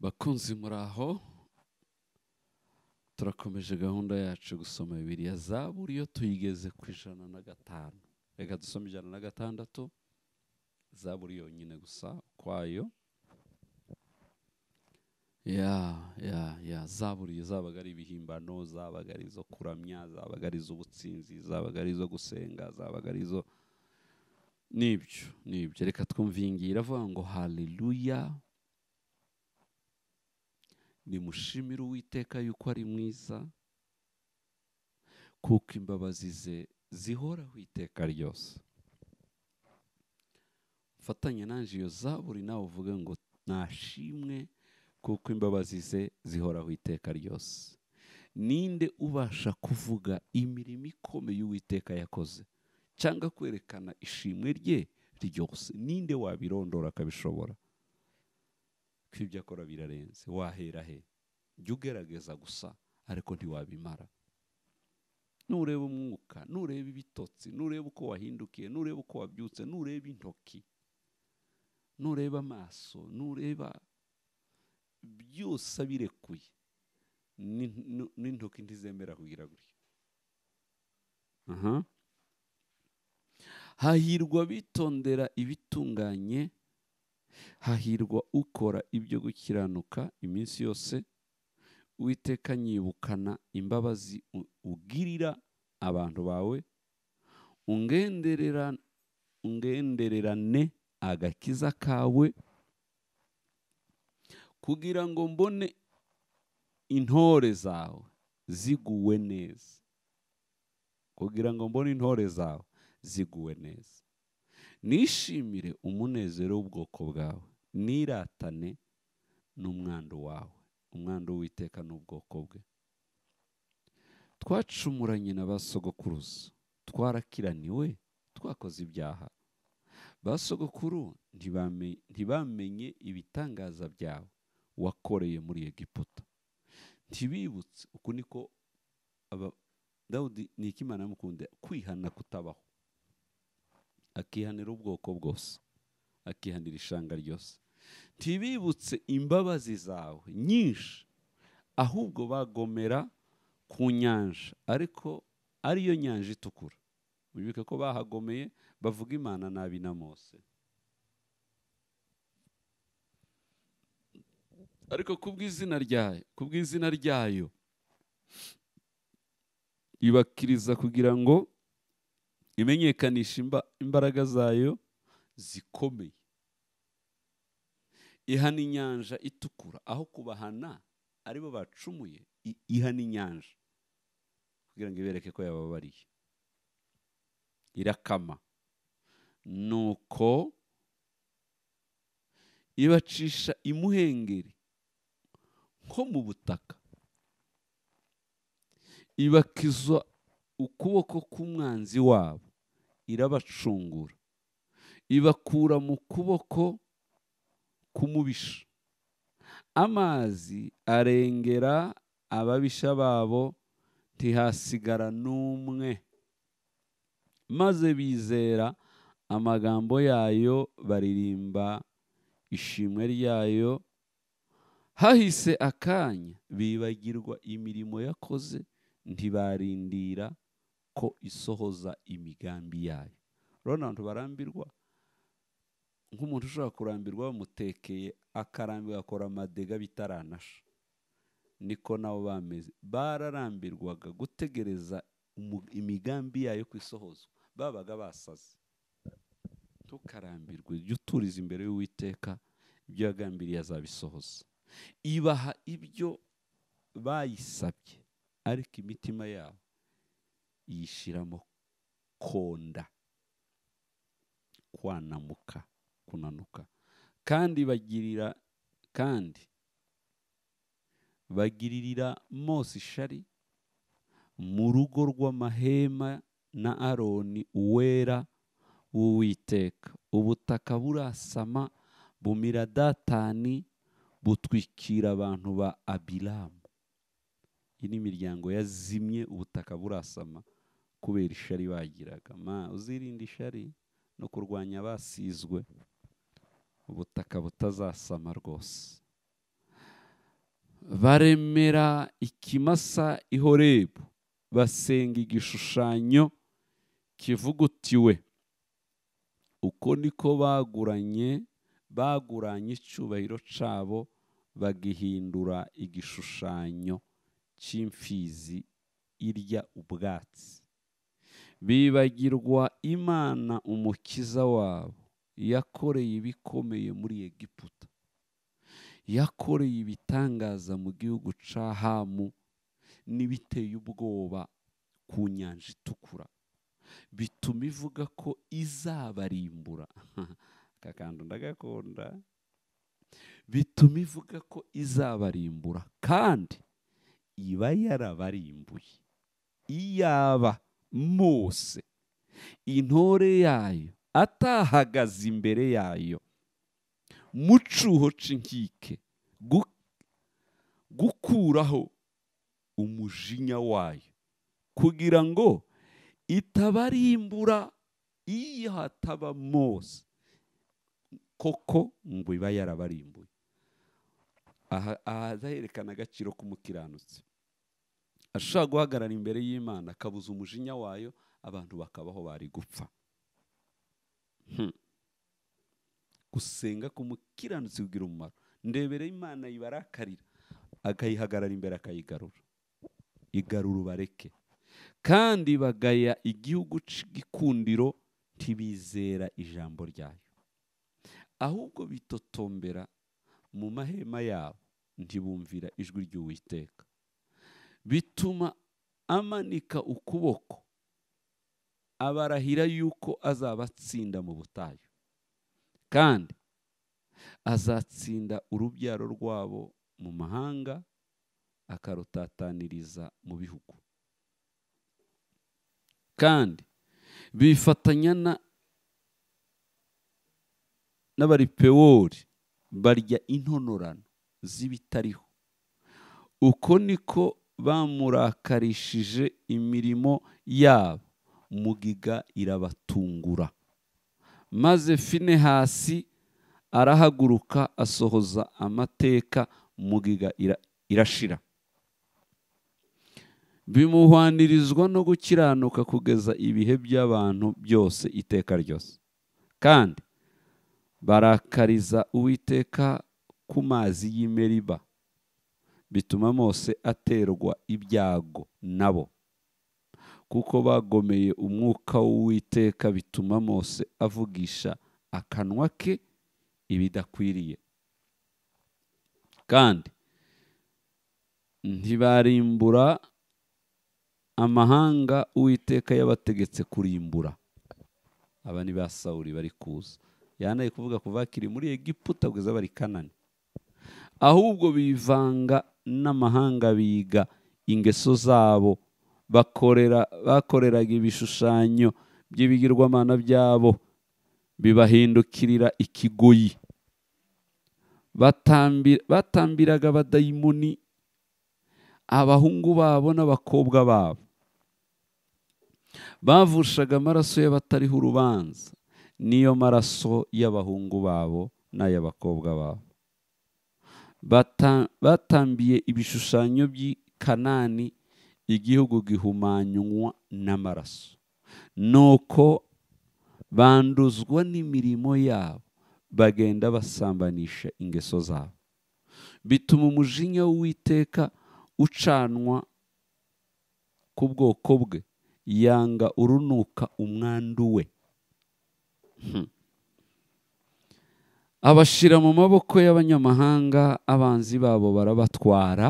bakunzi muraho aho turakomeje gahunda yacu gusoma bibiriya za buriyo tuyigeze ku ijana na gatanu reka dusome ijana na gatandatu za yonyine gusa ukwayo ya ya ya zaburiye zabaga ari ibihimbano zabaga ari izo kuramya zabaga ari iz'ubutsinzi zabaga ari izo gusenga zabaga ari izo nibyo nibyo reka twumvingira iyi ngo haleluya nimushimire uwiteka yuko ari mwiza kuko imbabazi ze zihoraho iteka ryose ufatanye nanjye iyo zaburi nawe uvuge ngo nashimwe kuko imbabazi ze zihoraho iteka ryose ninde ubasha kuvuga imirimo ikomeye uwiteka yakoze cyangwa kwerekana ishimwe rye ryose ninde wabirondora akabishobora ko ibyo akora birarenze wahera he jya ugerageza gusa ariko ntiwabimara nureba umwuka nureba ibitotsi nureba uko wahindukiye nureba uko wabyutse nureba intoki nureba amaso nureba byose abirekuye n'intoki ntizemera kugira gutya hahirwa bitondera ibitunganye hahirwa ukora ibyo gukiranuka iminsi yose witeka nyibukana imbabazi ugirira abantu bawe ungendererane agakiza kawe kugira ngo mbone intore zawe ziguwe neza kugira ngo mbone intore zawe ziguwe neza nishimire umunezero w'ubwoko bwawe niratane n'umwando wawe umwando w'iteka n'ubwoko bwe twacumuranye na ba sogokuruza twarakiraniwe twakoze ibyaha ba sogokuru ntibamenye ibitangaza byawe wakoreye muri egiputa ntibibutse uku niko dawudi ni ikimana mukunda kwihana kutabaho akihanira ubwoko bwose akihanira ishanga ryose ntibibutse imbabazi zawe nyinshi ahubwo bagomera ku nyanja ariko ariyo nyanja itukura wibuke ko bahagomeye bavuga imana nabi na mose ariko kubw'izina ryayo kubw'izina ryayo ibakiriza kugira ngo imenyekanisha imbaraga zayo zikomeye ihana inyanja itukura aho kubahana aribo bacumuye ihana inyanja kugira ngo ibereke ko yababariye irakama nuko ibacisha imuhengeri nko mu butaka ibakizwa ukuboko k'umwanzi wabo irabacungura ibakura mu kuboko k'umubisha amazi arengera ababisha babo ntihasigara n'umwe maze bizera amagambo yayo baririmba ishimwe ryayo hahise akanya bibagirwa imirimo yakoze ntibarindira ko isohoza imigambi yayo rero abantu barambirwa nk'umuntu ushobora kurambirwa bamutekeye akarambirwa akora amadega bitaranasha niko nabo bameze bararambirwaga gutegereza imigambi yayo ku isohozwa babaga basaze ntukarambirwe ujye uturiza imbere y'uwiteka ibyo yagambiriye azabisohoza ibaha ibyo bayisabye ariko imitima yabo yishyiramo konda kwanamuka kunanuka kandi bagirira kandi bagiririra mose ishari mu rugo rw'amahema na aroni uwera w'uwiteka ubutaka burasama bumira datani butwikira abantu ba abiramu iyi ni imiryango yazimye ubutaka burasama kubera ishari bagiraga uzirinde ishari no kurwanya basizwe ubutaka butazasama rwose baremera ikimasa ihorebu basenga igishushanyo kivugutiwe uko niko baguranye baguranye icyubahiro cyabo bagihindura igishushanyo cy'imfizi irya ubwatsi bibagirwa imana umukiza wabo yakoreye ibikomeye muri egiputa yakoreye ibitangaza mu gihugu cya hamu n'ibiteye ubwoba ku nyanja itukura bituma ivuga ko izabarimbura aka kantu ndagakunda bituma ivuga ko izabarimbura kandi iba yarabarimbuye iyaba mose intore yayo atahagaze imbere yayo mu cuho c'inkike gukuraho umujinya wayo kugira ngo itabarimbura iyo hataba mose koko ngo iba yarabarimbuye aha hahererekana agaciro k'umukiranutsi ashobora guhagarara imbere y'imana akabuza umujinya wayo abantu bakabaho bari gupfa hmm. gusenga ku mukiranutsi bigira umumaro ndebere imana ibarakarira akayihagarara imbere akayigarura igarura ubareke kandi bagaya igihugu cy'igikundiro ntibizera ijambo ryayo ahubwo bitotombera mu mahema yabo ntibumvira ijwi ry'uwiteka bituma amanika ukuboko abarahira yuko azabatsinda mu butayu kandi azatsinda urubyaro rwabo mu mahanga akarutataniriza mu bihugu kandi bifatanya na n'abaripewori barya intonorano z'ibitariho uko niko bamurakarishije imirimo yabo mugiga irabatungura maze finehasi arahaguruka asohoza amateka mugiga irashira bimuhwanirizwa no gukiranuka kugeza ibihe by'abantu byose iteka ryose kandi barakariza uwiteka ku mazi y'imeriba bituma mose aterwa ibyago nabo kuko bagomeye umwuka w'uwiteka bituma mose avugisha akanwa ke ibidakwiriye kandi ntibarimbura amahanga uwiteka yabategetse kurimbura aba ni ba sawuri bari kuza yanaye kuvuga kuva kiri muri egiputa kugeza bari kanani ahubwo bivanga n'amahanga biga ingeso zabo bakorera bakoreraga ibishushanyo by'ibigirwamana byabo bibahindukirira ikigoyi batambiraga abadayimoni abahungu babo n'abakobwa babo bavushaga amaraso y'abatariho urubanza niyo maraso y'abahungu babo n'ay'abakobwa babo batambiye ibishushanyo by'i igihugu gihumanywa n'amaraso nuko banduzwa n'imirimo yabo bagenda basambanisha ingeso zabo bituma umujinya w'uwiteka ucanwa ku bwoko bwe yanga urunuka umwandu we hmm. abashyira mu maboko y'abanyamahanga abanzi babo barabatwara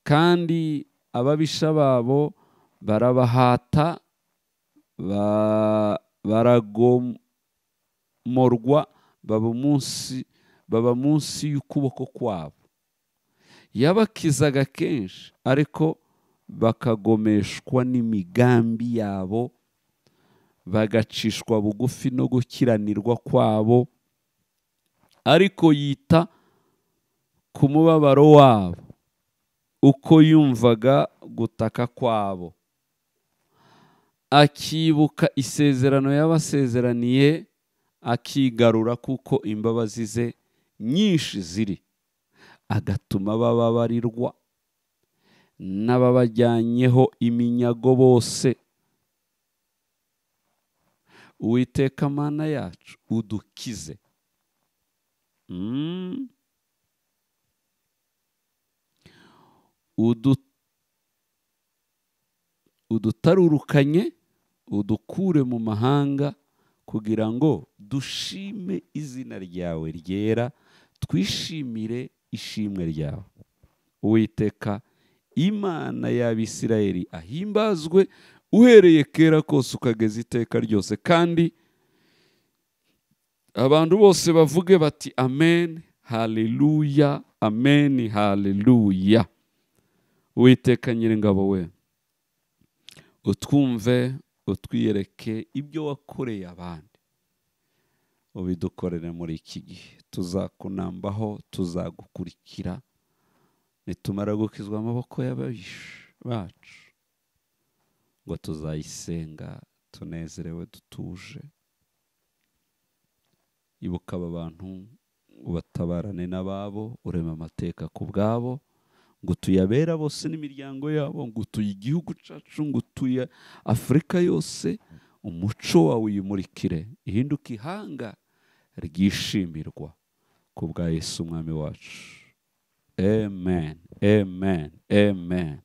kandi ababisha babo barabahata baragomorwa baba munsi y'ukuboko kwabo yabakizaga kenshi ariko bakagomeshwa n'imigambi yabo bagacishwa bugufi no gukiranirwa kwabo ariko yita ku mubabaro wabo uko yumvaga gutaka kwabo akibuka isezerano y'abasezeraniye akigarura kuko imbabazi ze nyinshi ziri agatuma bababarirwa n'ababajyanyeho iminyago bose uwiteka mana yacu udukize Hum. udutarurukanye udukure mu mahanga kugira ngo dushime izina ryawe ryera twishimire ishimwe ryawe uwiteka imana y'abisirayeli ahimbazwe uhereye kera kose ukageza iteka ryose kandi abantu bose bavuge bati amen haleluya amen haleluya witeka nyir'ingabo we utwumve utwiyereke ibyo wakoreye abandi ubidukorere muri iki gihe tuzakunambaho tuzagukurikira nitumara gukizwa amaboko y'ababisha bacu ngo tuzayisenga tunezerewe dutuje ibuka aba bantu ubatabarane n'ababo urema amateka ku bwabo ngo tuyabera bose n'imiryango yabo ngo utuye igihugu cyacu ngo utuye afurika yose umuco wawe uyimurikire ihinduke ihanga ryishimirwa ku bwa Yesu umwami wacu amen amen amen